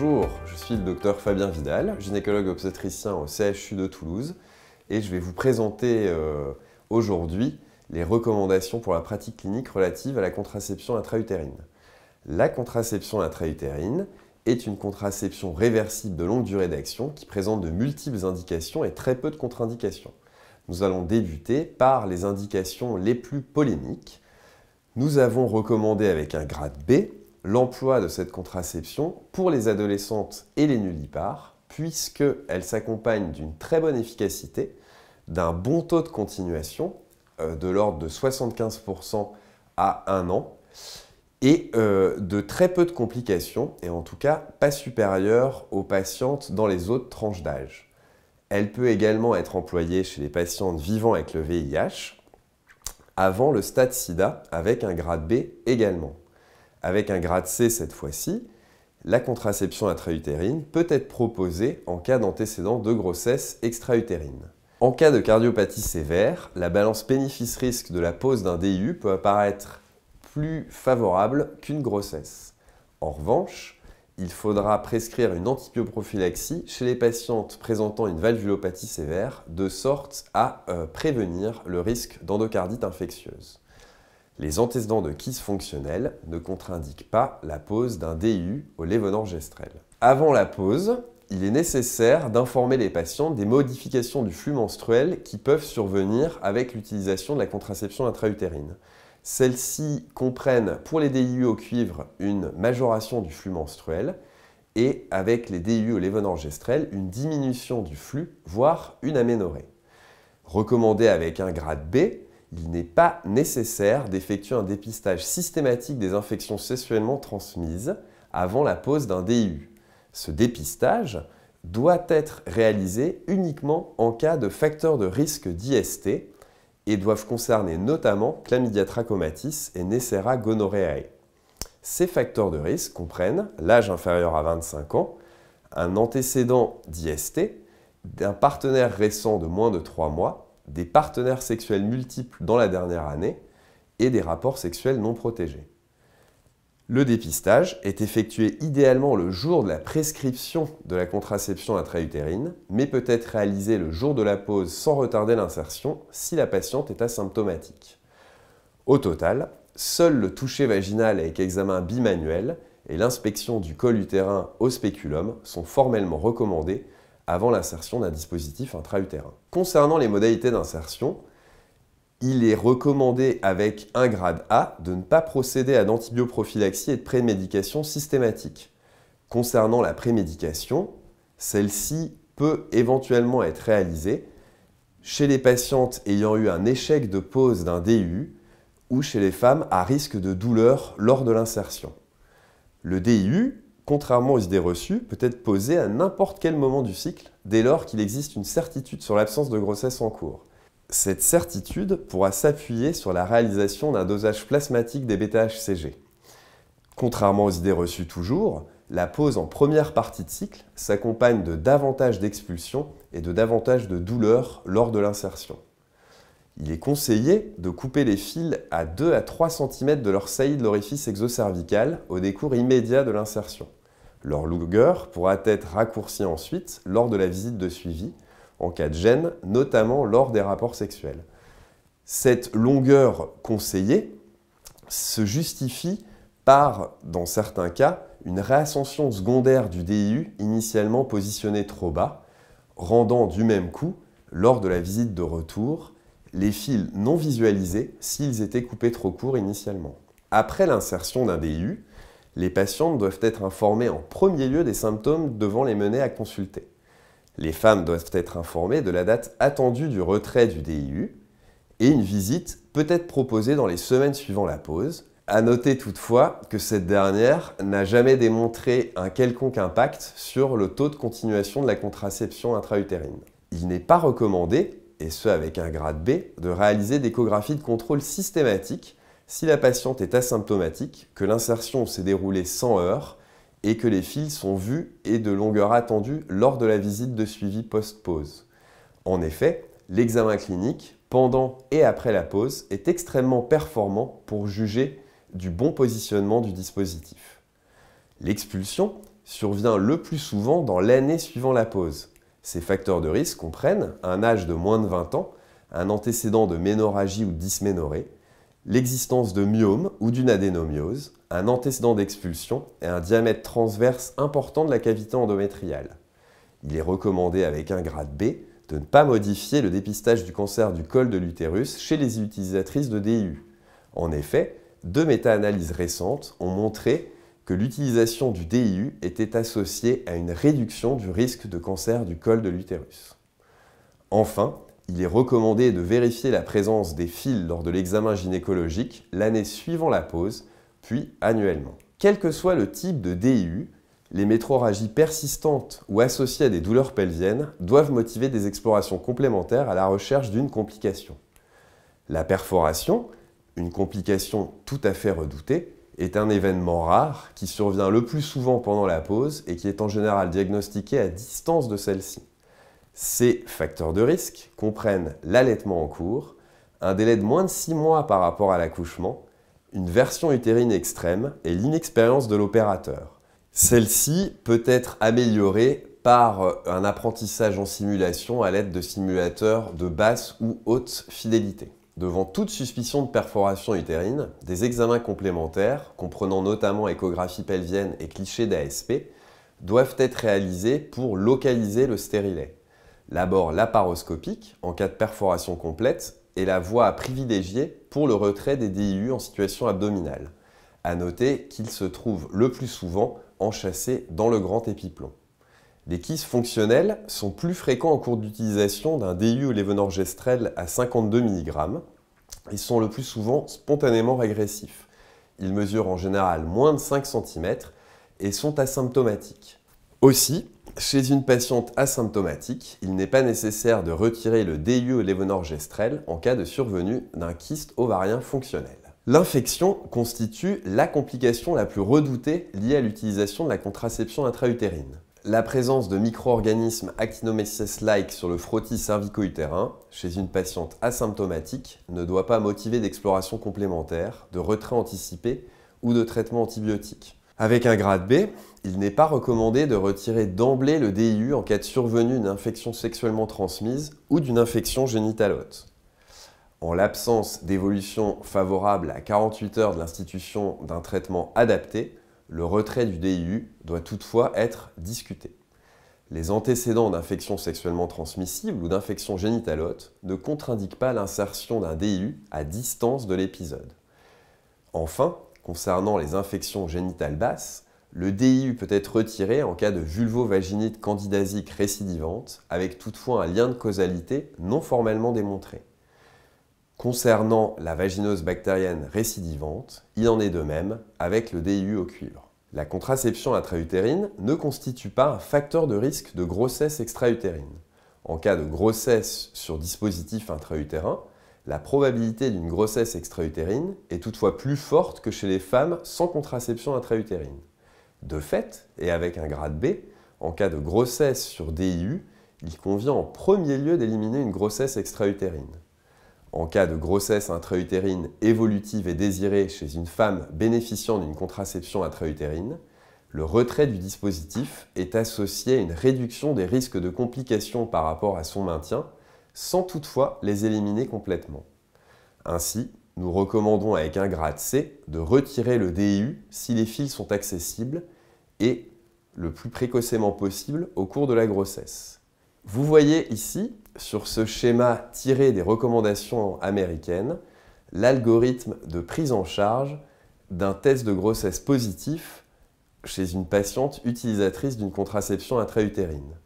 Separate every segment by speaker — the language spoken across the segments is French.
Speaker 1: Bonjour, je suis le docteur Fabien Vidal, gynécologue obstétricien au CHU de Toulouse et je vais vous présenter euh, aujourd'hui les recommandations pour la pratique clinique relative à la contraception intra-utérine. La contraception intra-utérine est une contraception réversible de longue durée d'action qui présente de multiples indications et très peu de contre-indications. Nous allons débuter par les indications les plus polémiques. Nous avons recommandé avec un grade B l'emploi de cette contraception pour les adolescentes et les nullipares, puisqu'elle s'accompagne d'une très bonne efficacité, d'un bon taux de continuation, euh, de l'ordre de 75% à 1 an, et euh, de très peu de complications, et en tout cas pas supérieures aux patientes dans les autres tranches d'âge. Elle peut également être employée chez les patientes vivant avec le VIH avant le stade sida avec un grade B également. Avec un grade C cette fois-ci, la contraception intrautérine peut être proposée en cas d'antécédent de grossesse extra-utérine. En cas de cardiopathie sévère, la balance bénéfice-risque de la pose d'un DU peut apparaître plus favorable qu'une grossesse. En revanche, il faudra prescrire une antibioprophylaxie chez les patientes présentant une valvulopathie sévère de sorte à euh, prévenir le risque d'endocardite infectieuse. Les antécédents de kiss fonctionnel ne contre-indiquent pas la pose d'un DU au lévonorgestrel. Avant la pose, il est nécessaire d'informer les patients des modifications du flux menstruel qui peuvent survenir avec l'utilisation de la contraception intra-utérine. Celles-ci comprennent pour les DIU au cuivre une majoration du flux menstruel et avec les DIU au lévonorgestrel une diminution du flux, voire une aménorée. Recommandé avec un grade B, il n'est pas nécessaire d'effectuer un dépistage systématique des infections sexuellement transmises avant la pose d'un DU. Ce dépistage doit être réalisé uniquement en cas de facteurs de risque d'IST et doivent concerner notamment Chlamydia trachomatis et Necera gonorrheae. Ces facteurs de risque comprennent l'âge inférieur à 25 ans, un antécédent d'IST, d'un partenaire récent de moins de 3 mois des partenaires sexuels multiples dans la dernière année et des rapports sexuels non protégés. Le dépistage est effectué idéalement le jour de la prescription de la contraception intra-utérine, mais peut être réalisé le jour de la pause sans retarder l'insertion si la patiente est asymptomatique. Au total, seul le toucher vaginal avec examen bimanuel et l'inspection du col utérin au spéculum sont formellement recommandés avant l'insertion d'un dispositif intra-utérin. Concernant les modalités d'insertion, il est recommandé avec un grade A de ne pas procéder à d'antibioprophylaxie et de prémédication systématique. Concernant la prémédication, celle-ci peut éventuellement être réalisée chez les patientes ayant eu un échec de pose d'un DU ou chez les femmes à risque de douleur lors de l'insertion. Le DU contrairement aux idées reçues, peut être posée à n'importe quel moment du cycle, dès lors qu'il existe une certitude sur l'absence de grossesse en cours. Cette certitude pourra s'appuyer sur la réalisation d'un dosage plasmatique des bêta-HCG. Contrairement aux idées reçues toujours, la pose en première partie de cycle s'accompagne de davantage d'expulsions et de davantage de douleurs lors de l'insertion. Il est conseillé de couper les fils à 2 à 3 cm de leur saillie de l'orifice exocervical au décours immédiat de l'insertion. Leur longueur pourra être raccourcie ensuite lors de la visite de suivi en cas de gêne, notamment lors des rapports sexuels. Cette longueur conseillée se justifie par, dans certains cas, une réascension secondaire du DIU initialement positionné trop bas, rendant du même coup, lors de la visite de retour, les fils non visualisés s'ils étaient coupés trop court initialement. Après l'insertion d'un DIU, les patientes doivent être informées en premier lieu des symptômes devant les mener à consulter. Les femmes doivent être informées de la date attendue du retrait du DIU et une visite peut être proposée dans les semaines suivant la pause. À noter toutefois que cette dernière n'a jamais démontré un quelconque impact sur le taux de continuation de la contraception intra-utérine. Il n'est pas recommandé, et ce avec un grade B, de réaliser d'échographies de contrôle systématiques si la patiente est asymptomatique, que l'insertion s'est déroulée sans heurts et que les fils sont vus et de longueur attendue lors de la visite de suivi post-pause. En effet, l'examen clinique, pendant et après la pause, est extrêmement performant pour juger du bon positionnement du dispositif. L'expulsion survient le plus souvent dans l'année suivant la pause. Ces facteurs de risque comprennent un âge de moins de 20 ans, un antécédent de ménorragie ou dysménorrhée, l'existence de myomes ou d'une adénomyose, un antécédent d'expulsion et un diamètre transverse important de la cavité endométriale. Il est recommandé avec un grade B de ne pas modifier le dépistage du cancer du col de l'utérus chez les utilisatrices de DU. En effet, deux méta-analyses récentes ont montré que l'utilisation du DIU était associée à une réduction du risque de cancer du col de l'utérus. Enfin, il est recommandé de vérifier la présence des fils lors de l'examen gynécologique l'année suivant la pause, puis annuellement. Quel que soit le type de DIU, les métroragies persistantes ou associées à des douleurs pelviennes doivent motiver des explorations complémentaires à la recherche d'une complication. La perforation, une complication tout à fait redoutée, est un événement rare qui survient le plus souvent pendant la pause et qui est en général diagnostiqué à distance de celle-ci. Ces facteurs de risque comprennent l'allaitement en cours, un délai de moins de 6 mois par rapport à l'accouchement, une version utérine extrême et l'inexpérience de l'opérateur. Celle-ci peut être améliorée par euh, un apprentissage en simulation à l'aide de simulateurs de basse ou haute fidélité. Devant toute suspicion de perforation utérine, des examens complémentaires, comprenant notamment échographie pelvienne et cliché d'ASP, doivent être réalisés pour localiser le stérilet. L'abord laparoscopique en cas de perforation complète est la voie à privilégier pour le retrait des DIU en situation abdominale. A noter qu'ils se trouvent le plus souvent enchâssés dans le grand épiplomb. Les kisses fonctionnelles sont plus fréquents en cours d'utilisation d'un DIU ou lévonorgestrel à 52 mg. Ils sont le plus souvent spontanément régressifs. Ils mesurent en général moins de 5 cm et sont asymptomatiques. Aussi, chez une patiente asymptomatique, il n'est pas nécessaire de retirer le DU lévonorgestrel en cas de survenue d'un kyste ovarien fonctionnel. L'infection constitue la complication la plus redoutée liée à l'utilisation de la contraception intra-utérine. La présence de micro-organismes actinomyces-like sur le frottis cervico-utérin chez une patiente asymptomatique ne doit pas motiver d'exploration complémentaire, de retrait anticipé ou de traitement antibiotique. Avec un grade B, il n'est pas recommandé de retirer d'emblée le DIU en cas de survenue d'une infection sexuellement transmise ou d'une infection génitale haute. En l'absence d'évolution favorable à 48 heures de l'institution d'un traitement adapté, le retrait du DIU doit toutefois être discuté. Les antécédents d'infections sexuellement transmissibles ou d'infections génitales ne contre-indiquent pas l'insertion d'un DIU à distance de l'épisode. Enfin, concernant les infections génitales basses, le DIU peut être retiré en cas de vulvovaginite candidasique récidivante, avec toutefois un lien de causalité non formellement démontré. Concernant la vaginose bactérienne récidivante, il en est de même avec le DIU au cuivre. La contraception intra-utérine ne constitue pas un facteur de risque de grossesse extra-utérine. En cas de grossesse sur dispositif intra-utérin, la probabilité d'une grossesse extra-utérine est toutefois plus forte que chez les femmes sans contraception intra-utérine. De fait, et avec un grade B, en cas de grossesse sur DIU, il convient en premier lieu d'éliminer une grossesse extra-utérine. En cas de grossesse intra-utérine évolutive et désirée chez une femme bénéficiant d'une contraception intra-utérine, le retrait du dispositif est associé à une réduction des risques de complications par rapport à son maintien, sans toutefois les éliminer complètement. Ainsi, nous recommandons avec un grade C de retirer le DU si les fils sont accessibles et le plus précocement possible au cours de la grossesse. Vous voyez ici, sur ce schéma tiré des recommandations américaines, l'algorithme de prise en charge d'un test de grossesse positif chez une patiente utilisatrice d'une contraception intra-utérine.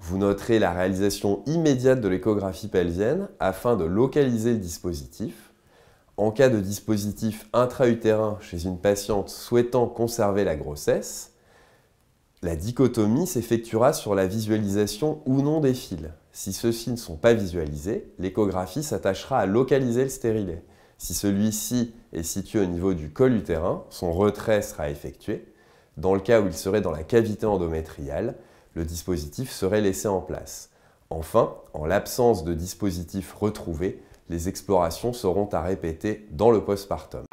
Speaker 1: Vous noterez la réalisation immédiate de l'échographie pelvienne afin de localiser le dispositif. En cas de dispositif intra-utérin chez une patiente souhaitant conserver la grossesse, la dichotomie s'effectuera sur la visualisation ou non des fils. Si ceux-ci ne sont pas visualisés, l'échographie s'attachera à localiser le stérilet. Si celui-ci est situé au niveau du col utérin, son retrait sera effectué. Dans le cas où il serait dans la cavité endométriale, le dispositif serait laissé en place. Enfin, en l'absence de dispositif retrouvé, les explorations seront à répéter dans le postpartum.